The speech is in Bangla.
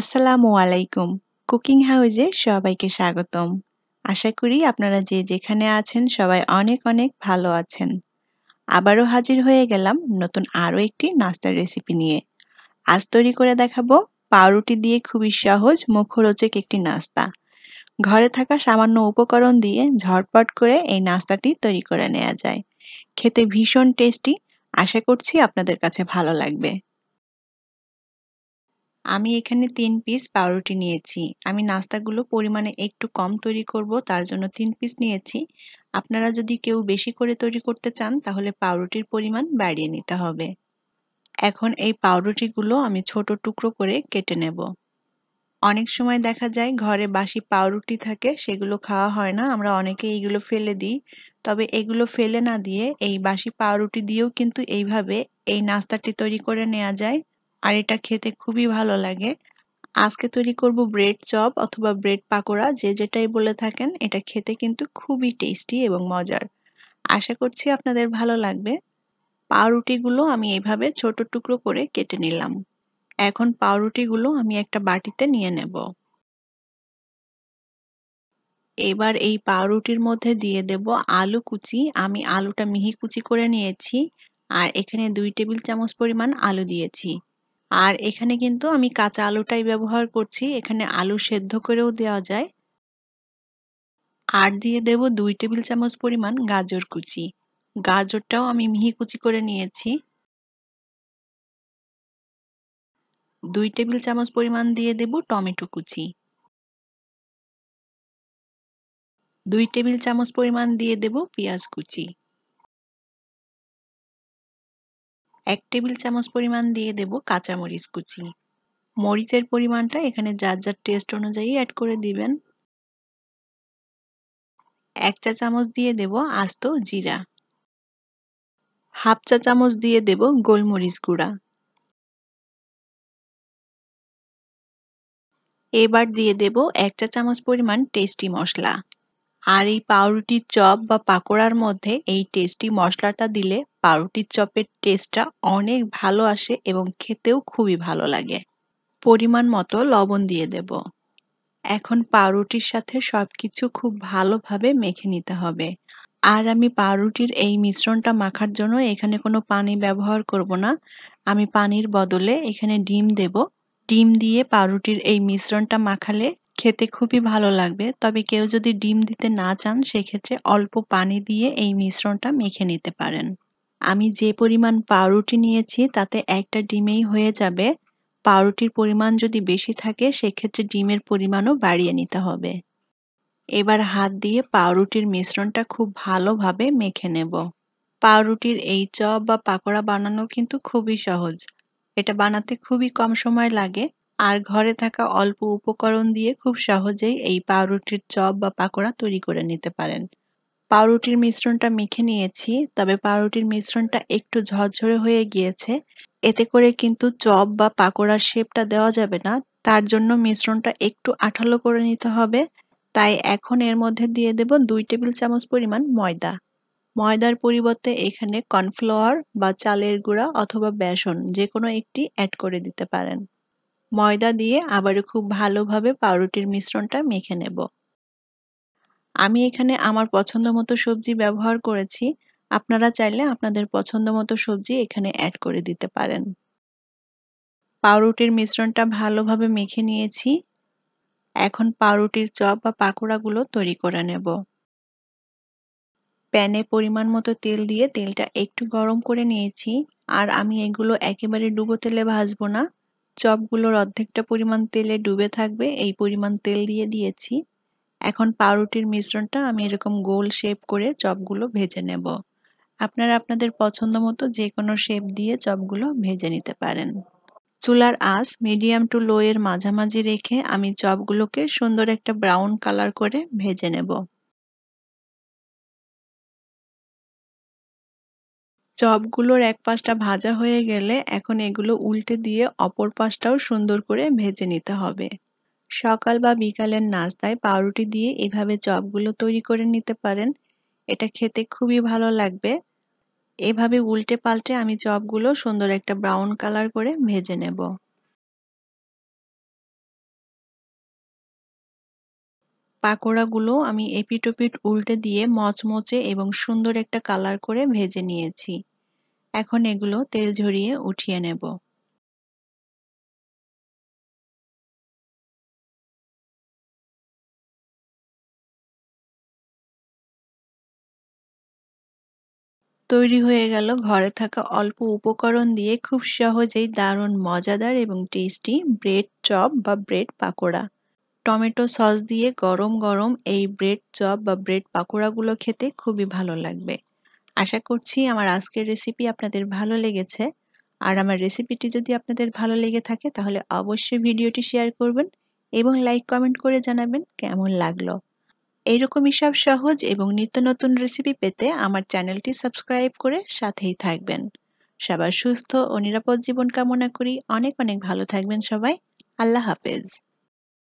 আসসালামু আলাইকুম কুকিং হাউজে সবাইকে স্বাগতম আশা করি আপনারা যে যেখানে আছেন সবাই অনেক অনেক ভালো আছেন আবারও হাজির হয়ে গেলাম নতুন আরও একটি নাস্তার রেসিপি নিয়ে আজ তৈরি করে দেখাবো পাউরুটি দিয়ে খুবই সহজ মুখরোচক একটি নাস্তা ঘরে থাকা সামান্য উপকরণ দিয়ে ঝটপট করে এই নাস্তাটি তৈরি করে নেওয়া যায় খেতে ভীষণ টেস্টি আশা করছি আপনাদের কাছে ভালো লাগবে আমি এখানে তিন পিস পাউরুটি নিয়েছি আমি নাস্তাগুলো পরিমাণে একটু কম তৈরি করব তার জন্য তিন পিস নিয়েছি আপনারা যদি কেউ বেশি করে তৈরি করতে চান তাহলে পাউরুটির পরিমাণ বাড়িয়ে নিতে হবে এখন এই পাউরুটিগুলো আমি ছোট টুকরো করে কেটে নেব অনেক সময় দেখা যায় ঘরে বাসি পাউরুটি থাকে সেগুলো খাওয়া হয় না আমরা অনেকে এইগুলো ফেলে দিই তবে এগুলো ফেলে না দিয়ে এই বাসি পাউরুটি দিয়েও কিন্তু এইভাবে এই নাস্তাটি তৈরি করে নেওয়া যায় আর এটা খেতে খুবই ভালো লাগে আজকে তৈরি করব ব্রেড চপ অথবা ব্রেড পাকোড়া যে যেটাই বলে থাকেন এটা খেতে কিন্তু খুবই টেস্টি এবং মজার আশা করছি আপনাদের ভালো লাগবে পাউরুটিগুলো আমি এইভাবে ছোট টুকরো করে কেটে নিলাম এখন পাউরুটিগুলো আমি একটা বাটিতে নিয়ে নেব এবার এই পাউরুটির মধ্যে দিয়ে দেব আলু কুচি আমি আলুটা মিহি কুচি করে নিয়েছি আর এখানে দুই টেবিল চামচ পরিমাণ আলু দিয়েছি আর এখানে কিন্তু আমি কাঁচা আলুটাই ব্যবহার করছি এখানে আলু সেদ্ধ করেও দেওয়া যায় আর দিয়ে দেব দুই টেবিল চামচ পরিমাণ গাজর কুচি গাজরটাও আমি মিহি কুচি করে নিয়েছি দুই টেবিল চামচ পরিমাণ দিয়ে দেব টমেটো কুচি দুই টেবিল চামচ পরিমাণ দিয়ে দেব পেঁয়াজ কুচি এক টেবিল চামচ পরিমাণ দিয়ে দেব কাঁচামরিচ কুচি মরিচের পরিমাণটা এখানে যার যার টেস্ট অনুযায়ী অ্যাড করে দিবেন এক চা চামচ দিয়ে দেব আস্ত জিরা হাফ চা চামচ দিয়ে দেব গোলমরিচ গুঁড়া এবার দিয়ে দেব এক চা চামচ পরিমাণ টেস্টি মশলা আর এই পাউরুটির চপ বা পাকোড়ার মধ্যে এই টেস্টি মশলাটা দিলে পাউরুটির চপের টেস্টটা অনেক ভালো আসে এবং খেতেও খুবই ভালো লাগে পরিমাণ মতো লবণ দিয়ে দেব এখন পাউরুটির সাথে সব কিছু খুব ভালোভাবে মেখে নিতে হবে আর আমি পাউরুটির এই মিশ্রণটা মাখার জন্য এখানে কোনো পানি ব্যবহার করব না আমি পানির বদলে এখানে ডিম দেব ডিম দিয়ে পাউরুটির এই মিশ্রণটা মাখালে খেতে খুবই ভালো লাগবে তবে কেউ যদি ডিম দিতে না চান সেক্ষেত্রে অল্প পানি দিয়ে এই মিশ্রণটা মেখে নিতে পারেন আমি যে পরিমাণ পাউরুটি নিয়েছি তাতে একটা ডিমেই হয়ে যাবে পাউরুটির পরিমাণ যদি বেশি থাকে সেক্ষেত্রে ডিমের পরিমাণও বাড়িয়ে নিতে হবে এবার হাত দিয়ে পাউরুটির মিশ্রণটা খুব ভালোভাবে মেখে নেব পাউরুটির এই চপ বা পাকোড়া বানানো কিন্তু খুবই সহজ এটা বানাতে খুবই কম সময় লাগে আর ঘরে থাকা অল্প উপকরণ দিয়ে খুব সহজেই এই পাউরুটির চপ বা পাকোড়া তৈরি করে নিতে পারেন পাউরুটির মিশ্রণটা মেখে নিয়েছি তবে পাউরুটির মিশ্রণটা একটু ঝরঝরে হয়ে গিয়েছে এতে করে কিন্তু চপ বা পাকোড়ার শেপটা দেওয়া যাবে না তার জন্য মিশ্রণটা একটু আঠালো করে নিতে হবে তাই এখন এর মধ্যে দিয়ে দেব দুই টেবিল চামচ পরিমাণ ময়দা ময়দার পরিবর্তে এখানে কর্নফ্লাওয়ার বা চালের গুঁড়া অথবা বেসন যে কোনো একটি অ্যাড করে দিতে পারেন ময়দা দিয়ে আবারও খুব ভালোভাবে পাউরুটির মিশ্রণটা মেখে নেব আমি এখানে আমার পছন্দ মতো সবজি ব্যবহার করেছি আপনারা চাইলে আপনাদের পছন্দ মতো সবজি এখানে অ্যাড করে দিতে পারেন পাউরুটির মিশ্রণটা ভালোভাবে মেখে নিয়েছি এখন পাউরুটির চপ বা পাকোড়াগুলো তৈরি করে নেব প্যানে পরিমাণ মতো তেল দিয়ে তেলটা একটু গরম করে নিয়েছি আর আমি এগুলো একেবারে ডুবো তেলে ভাজবো না চপগুলোর অর্ধেকটা পরিমাণ তেলে ডুবে থাকবে এই পরিমাণ তেল দিয়ে দিয়েছি এখন পাউরুটির মিশ্রণটা আমি এরকম গোল শেপ করে চপগুলো ভেজে নেব আপনারা আপনাদের পছন্দ মতো যে কোনো শেপ দিয়ে চপগুলো ভেজে নিতে পারেন চুলার আস মিডিয়াম টু লো এর মাঝামাঝি রেখে আমি চপগুলোকে সুন্দর একটা ব্রাউন কালার করে ভেজে নেব চপগুলোর এক পাশটা ভাজা হয়ে গেলে এখন এগুলো উল্টে দিয়ে অপর পাশটাও সুন্দর করে ভেজে নিতে হবে সকাল বা বিকালের নাস্তায় পাউরুটি দিয়ে এভাবে চপগুলো তৈরি করে নিতে পারেন এটা খেতে খুবই ভালো লাগবে এভাবে উল্টে পাল্টে আমি চপগুলো সুন্দর একটা ব্রাউন কালার করে ভেজে নেব পাকোড়াগুলো আমি এপিটোপিট উল্টে দিয়ে মচমচে এবং সুন্দর একটা কালার করে ভেজে নিয়েছি এখন এগুলো তেল ঝরিয়ে উঠিয়ে নেব তৈরি হয়ে গেল ঘরে থাকা অল্প উপকরণ দিয়ে খুব সহজেই দারুণ মজাদার এবং টেস্টি ব্রেড চপ বা ব্রেড পাকোড়া টমেটো সস দিয়ে গরম গরম এই ব্রেড চপ বা ব্রেড পাকোড়াগুলো খেতে খুবই ভালো লাগবে আশা করছি আমার আজকের রেসিপি আপনাদের ভালো লেগেছে আর আমার রেসিপিটি যদি আপনাদের ভালো লেগে থাকে তাহলে অবশ্যই ভিডিওটি শেয়ার করবেন এবং লাইক কমেন্ট করে জানাবেন কেমন লাগলো এইরকমই সব সহজ এবং নিত্য নতুন রেসিপি পেতে আমার চ্যানেলটি সাবস্ক্রাইব করে সাথেই থাকবেন সবার সুস্থ ও নিরাপদ জীবন কামনা করি অনেক অনেক ভালো থাকবেন সবাই আল্লাহ হাফেজ